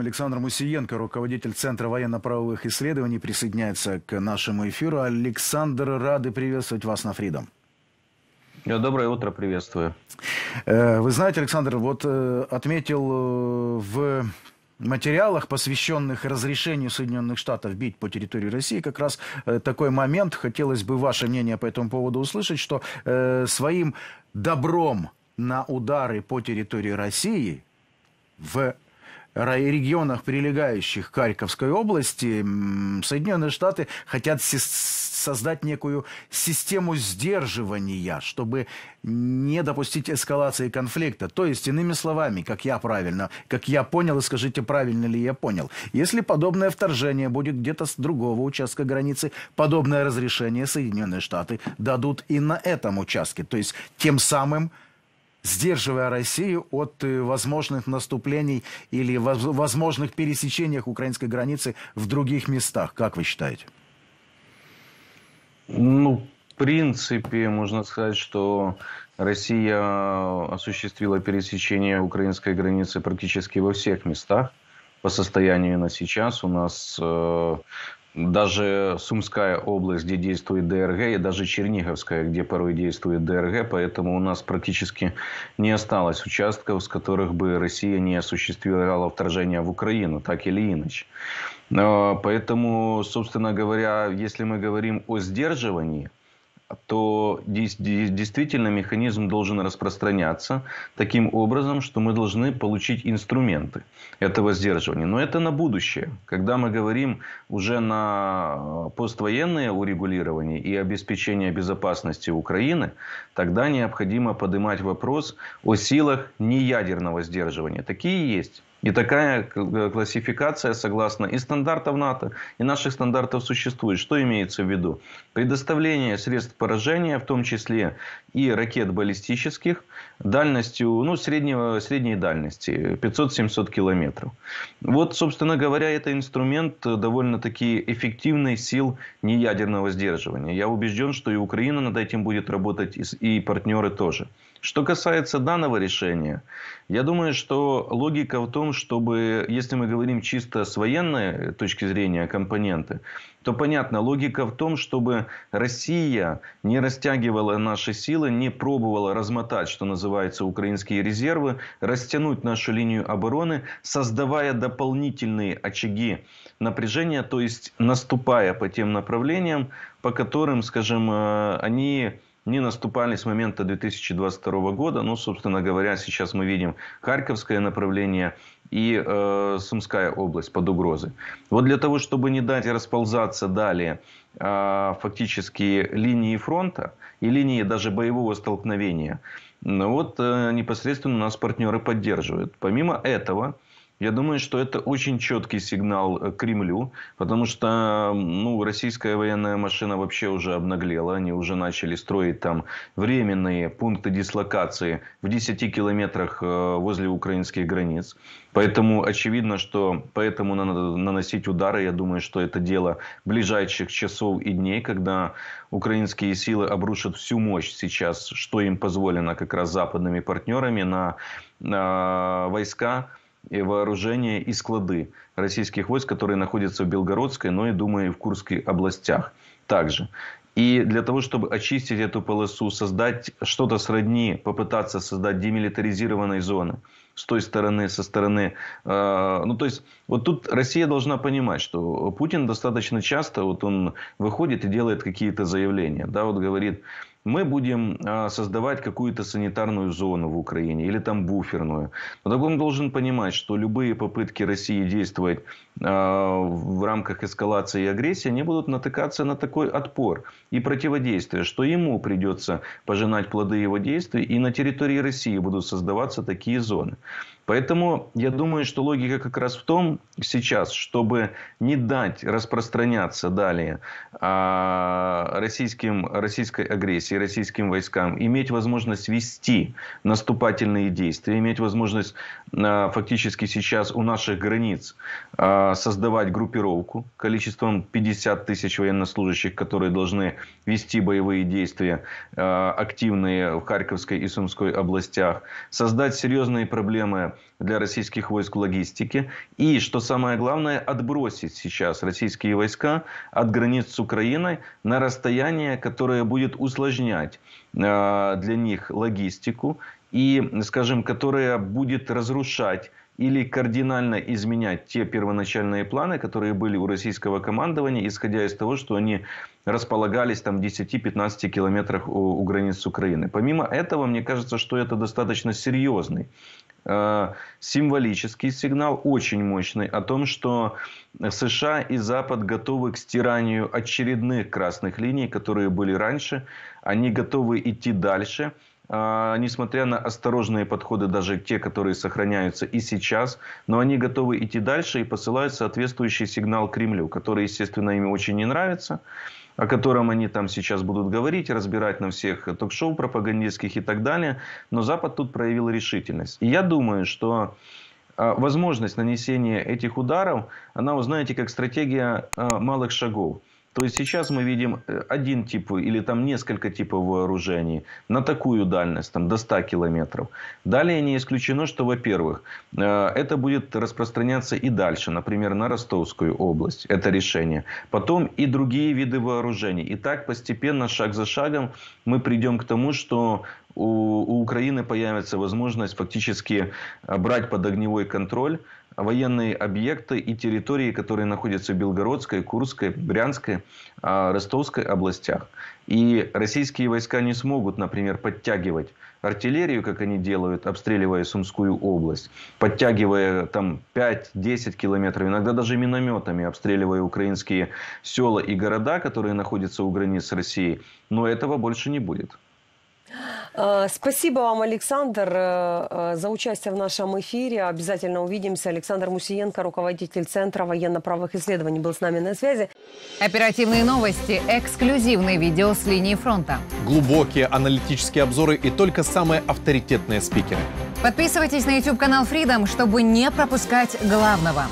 Александр Мусиенко, руководитель Центра военно-правовых исследований, присоединяется к нашему эфиру. Александр, рады приветствовать вас на Фридом. Доброе утро, приветствую. Э, вы знаете, Александр, вот э, отметил э, в материалах, посвященных разрешению Соединенных Штатов бить по территории России, как раз такой момент, хотелось бы ваше мнение по этому поводу услышать, что своим добром на удары по территории России в регионах, прилегающих к Харьковской области, Соединенные Штаты хотят создать некую систему сдерживания, чтобы не допустить эскалации конфликта. То есть, иными словами, как я правильно, как я понял, и скажите, правильно ли я понял, если подобное вторжение будет где-то с другого участка границы, подобное разрешение Соединенные Штаты дадут и на этом участке. То есть, тем самым сдерживая Россию от э, возможных наступлений или возможных пересечениях украинской границы в других местах. Как вы считаете? Ну, в принципе, можно сказать, что Россия э, осуществила пересечение украинской границы практически во всех местах. По состоянию на сейчас у нас э, даже Сумская область, где действует ДРГ, и даже Черниговская, где порой действует ДРГ, поэтому у нас практически не осталось участков, с которых бы Россия не осуществляла вторжение в Украину, так или иначе. А, поэтому, собственно говоря, если мы говорим о сдерживании – то действительно механизм должен распространяться таким образом, что мы должны получить инструменты этого сдерживания. Но это на будущее. Когда мы говорим уже на э, поствоенное урегулирование и обеспечение безопасности Украины, тогда необходимо поднимать вопрос о силах неядерного сдерживания. Такие есть. И такая э, классификация согласно и стандартов НАТО, и наших стандартов существует. Что имеется в виду? Предоставление средств поражения, в том числе и ракет баллистических, дальностью, ну, среднего, средней дальности, 500-700 километров. Вот, собственно говоря, это инструмент э, довольно-таки эффективной сил неядерного сдерживания. Я убежден, что и Украина над этим будет работать, и партнеры тоже. Что касается данного решения, я думаю, что логика в том, чтобы, если мы говорим чисто с военной точки зрения компоненты, то понятно, логика в том, чтобы Россия не растягивала наши силы, не пробовала размотать, что называется, украинские резервы, растянуть нашу линию обороны, создавая дополнительные очаги напряжения, то есть наступая по тем направлениям, по которым, скажем, э, они не наступали с момента 2022 года. Ну, собственно говоря, сейчас мы видим Харьковское направление и э, Сумская область под угрозой. Вот для того, чтобы не дать расползаться далее э, фактически линии фронта и линии даже боевого столкновения, ну вот э, непосредственно нас партнеры поддерживают. Помимо этого, э, я думаю, что это очень четкий сигнал э, Кремлю, потому что ну, российская военная машина вообще уже обнаглела. Они уже начали строить там временные пункты дислокации в 10 километрах э, возле украинских границ. Поэтому очевидно, что поэтому надо наносить удары. Я думаю, что это дело ближайших часов и дней, когда украинские силы обрушат всю мощь сейчас, что им позволено как раз западными партнерами на, на войска и вооружение и склады российских войск, которые находятся в Белгородской, но и, думаю, и в Курской областях также. И для того, чтобы очистить эту полосу, создать что-то сродни, попытаться создать демилитаризированной зоны с той стороны, со стороны... Э, ну, то есть, вот тут Россия должна понимать, что Путин достаточно часто, вот он выходит и делает какие-то заявления, да, вот говорит, мы будем а, создавать какую-то санитарную зону в Украине или там буферную. Но так он должен понимать, что любые попытки России действовать а, в рамках эскалации и агрессии, они будут натыкаться на такой отпор и противодействие, что ему придется пожинать плоды его действий, и на территории России будут создаваться такие зоны. Поэтому я думаю, что логика как раз в том сейчас, чтобы не дать распространяться далее а, российским, российской агрессии, российским войскам, иметь возможность вести наступательные действия, иметь возможность а, фактически сейчас у наших границ а, создавать группировку количеством 50 тысяч военнослужащих, которые должны вести боевые действия активные в Харьковской и Сумской областях, создать серьезные проблемы для российских войск логистики. И, что самое главное, отбросить сейчас российские войска от границ с Украиной на расстояние, которое будет усложнять э, для них логистику и, скажем, которое будет разрушать или кардинально изменять те первоначальные планы, которые были у российского командования, исходя из того, что они располагались там в 10-15 километрах у, у границ Украины. Помимо этого, мне кажется, что это достаточно серьезный Э, символический сигнал, очень мощный, о том, что США и Запад готовы к стиранию очередных красных линий, которые были раньше. Они готовы идти дальше. Э, несмотря на осторожные подходы, даже те, которые сохраняются и сейчас, но они готовы идти дальше и посылают соответствующий сигнал Кремлю, который, естественно, им очень не нравится о котором они там сейчас будут говорить, разбирать на всех ток-шоу пропагандистских и так далее. Но Запад тут проявил решительность. И я думаю, что а, возможность нанесения этих ударов, она, вы знаете, как стратегия а, малых шагов – то есть сейчас мы видим э, один тип или там несколько типов вооружений на такую дальность, там до 100 километров. Далее не исключено, что, во-первых, э, это будет распространяться и дальше, например, на Ростовскую область. Это решение. Потом и другие виды вооружений. И так постепенно, шаг за шагом, мы придем к тому, что у, у Украины появится возможность фактически э, брать под огневой контроль военные объекты и территории, которые находятся в Белгородской, Курской, Брянской, а, Ростовской областях. И российские войска не смогут, например, подтягивать артиллерию, как они делают, обстреливая Сумскую область, подтягивая там 5-10 километров, иногда даже минометами, обстреливая украинские села и города, которые находятся у границ России. Но этого больше не будет. А, спасибо вам, Александр, э, э, за участие в нашем эфире. Обязательно увидимся. Александр Мусиенко, руководитель Центра военно-правых исследований, был с нами на связи. Оперативные новости, эксклюзивные видео с линии фронта. Глубокие аналитические обзоры и только самые авторитетные спикеры. Подписывайтесь на YouTube-канал Freedom, чтобы не пропускать главного.